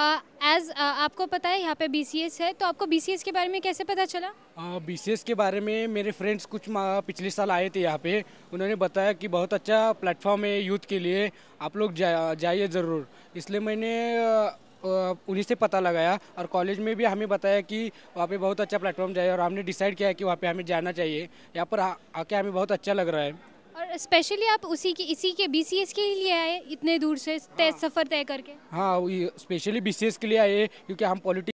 As uh, uh, आपको पता है यहाँ पे बी है तो आपको बी के बारे में कैसे पता चला बी uh, के बारे में मेरे फ्रेंड्स कुछ पिछले साल आए थे यहाँ पे उन्होंने बताया कि बहुत अच्छा प्लेटफॉर्म है यूथ के लिए आप लोग जाइए ज़रूर इसलिए मैंने उन्हीं से पता लगाया और कॉलेज में भी हमें बताया कि वहाँ पे बहुत अच्छा प्लेटफॉर्म जाए और हमने डिसाइड किया कि वहाँ पर हमें जाना चाहिए यहाँ पर आके हमें बहुत अच्छा लग रहा है और स्पेशली आप उसी के इसी के बी के लिए आए इतने दूर से तय हाँ। सफ़र तय करके हाँ स्पेशली बी के लिए आए क्योंकि हम पॉलिटिक्स